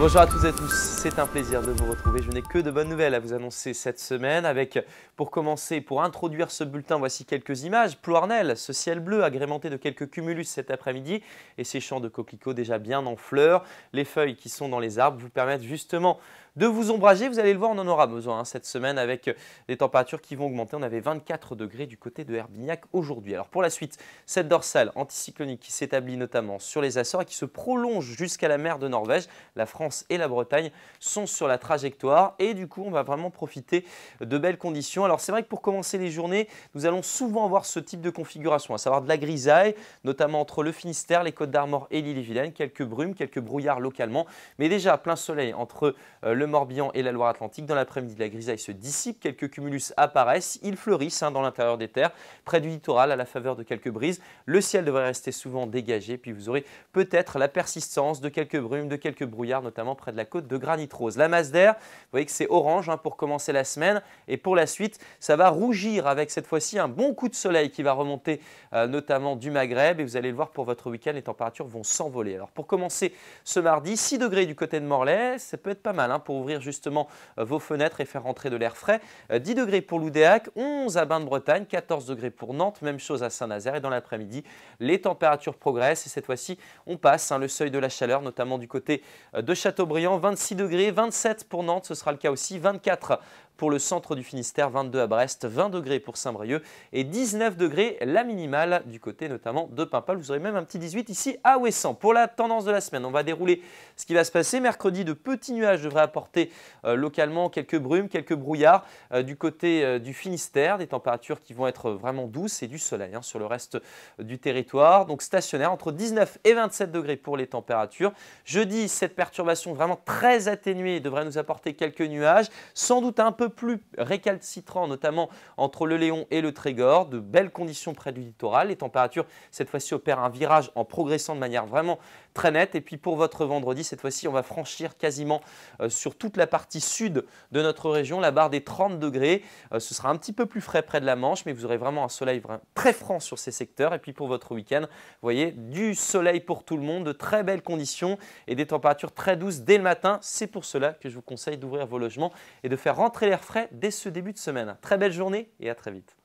Bonjour à tous et à tous, c'est un plaisir de vous retrouver. Je n'ai que de bonnes nouvelles à vous annoncer cette semaine avec, pour commencer, pour introduire ce bulletin, voici quelques images. Ploirnel, ce ciel bleu agrémenté de quelques cumulus cet après-midi et ces champs de coquelicots déjà bien en fleurs. Les feuilles qui sont dans les arbres vous permettent justement de vous ombrager. Vous allez le voir, on en aura besoin hein, cette semaine avec euh, les températures qui vont augmenter. On avait 24 degrés du côté de Herbignac aujourd'hui. Alors pour la suite, cette dorsale anticyclonique qui s'établit notamment sur les Açores et qui se prolonge jusqu'à la mer de Norvège, la France et la Bretagne sont sur la trajectoire et du coup on va vraiment profiter de belles conditions. Alors c'est vrai que pour commencer les journées, nous allons souvent avoir ce type de configuration, à savoir de la grisaille, notamment entre le Finistère, les Côtes d'Armor et l'île-et-Vilaine, quelques brumes, quelques brouillards localement, mais déjà plein soleil entre euh, le Morbihan et la Loire-Atlantique. Dans l'après-midi, la grisaille se dissipe, quelques cumulus apparaissent, ils fleurissent hein, dans l'intérieur des terres, près du littoral à la faveur de quelques brises. Le ciel devrait rester souvent dégagé, puis vous aurez peut-être la persistance de quelques brumes, de quelques brouillards, notamment près de la côte de Granit Rose. La masse d'air, vous voyez que c'est orange hein, pour commencer la semaine, et pour la suite, ça va rougir avec cette fois-ci un bon coup de soleil qui va remonter euh, notamment du Maghreb, et vous allez le voir pour votre week-end, les températures vont s'envoler. Alors pour commencer ce mardi, 6 degrés du côté de Morlaix, ça peut être pas mal hein, pour ouvrir justement euh, vos fenêtres et faire rentrer de l'air frais. 10 euh, degrés pour l'Oudéac, 11 à Bain-de-Bretagne, 14 degrés pour Nantes, même chose à Saint-Nazaire. Et dans l'après-midi, les températures progressent et cette fois-ci, on passe hein, le seuil de la chaleur, notamment du côté euh, de Châteaubriand. 26 degrés, 27 pour Nantes, ce sera le cas aussi, 24 pour le centre du Finistère, 22 à Brest, 20 degrés pour Saint-Brieuc et 19 degrés la minimale du côté notamment de Paimpol. Vous aurez même un petit 18 ici à Ouessant. Pour la tendance de la semaine, on va dérouler ce qui va se passer. Mercredi, de petits nuages devraient apporter euh, localement quelques brumes, quelques brouillards euh, du côté euh, du Finistère, des températures qui vont être vraiment douces et du soleil hein, sur le reste du territoire. Donc stationnaire entre 19 et 27 degrés pour les températures. Jeudi, cette perturbation vraiment très atténuée devrait nous apporter quelques nuages, sans doute un peu plus récalcitrant, notamment entre le Léon et le Trégor, de belles conditions près du littoral. Les températures, cette fois-ci, opèrent un virage en progressant de manière vraiment très nette. Et puis pour votre vendredi, cette fois-ci, on va franchir quasiment euh, sur toute la partie sud de notre région la barre des 30 degrés. Euh, ce sera un petit peu plus frais près de la Manche, mais vous aurez vraiment un soleil très franc sur ces secteurs. Et puis pour votre week-end, vous voyez, du soleil pour tout le monde, de très belles conditions et des températures très douces dès le matin. C'est pour cela que je vous conseille d'ouvrir vos logements et de faire rentrer les frais dès ce début de semaine. Très belle journée et à très vite.